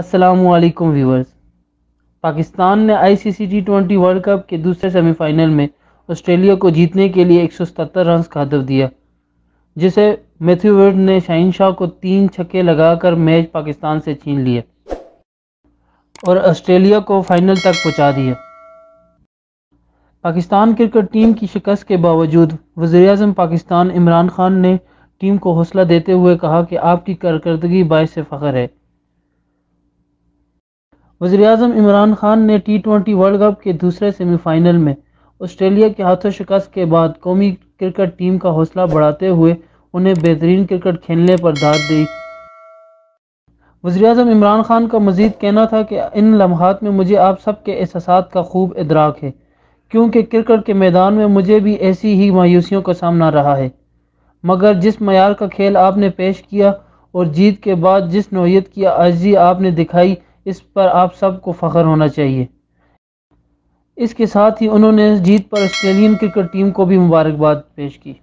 असलकम व्यूअर्स पाकिस्तान ने ICC T twenty world cup के दूसरे सेमीफाइनल में ऑस्ट्रेलिया को जीतने के लिए एक सौ सतहत्तर रन का हदफ दिया जिसे मैथ्यू वर्ड ने शाहिन शाह को तीन छक्के लगाकर मैच पाकिस्तान से छीन लिया और ऑस्ट्रेलिया को फाइनल तक पहुंचा दिया पाकिस्तान क्रिकेट टीम की शिकस्त के बावजूद वजी अजम पाकिस्तान इमरान खान ने टीम को हौसला देते हुए कहा कि आपकी कारकर्दगी बायस फ़ख्र है वजी अजम इमरान खान ने टी ट्वेंटी वर्ल्ड कप के दूसरे सेमीफाइनल में ऑस्ट्रेलिया के हाथों शिकस्त के बाद कौमी क्रिकेट टीम का हौसला बढ़ाते हुए उन्हें बेहतरीन क्रिकेट खेलने पर दाद दी वजी अजम इमरान खान का मजीद कहना था कि इन लम्हात में मुझे आप सबके एहसास का खूब इदराक है क्योंकि क्रिकेट के मैदान में मुझे भी ऐसी ही मायूसियों का सामना रहा है मगर जिस मैार का खेल आपने पेश किया और जीत के बाद जिस नोयत की अर्जी आपने दिखाई इस पर आप सबको फ़ख्र होना चाहिए इसके साथ ही उन्होंने जीत पर ऑस्ट्रेलियन क्रिकेट टीम को भी मुबारकबाद पेश की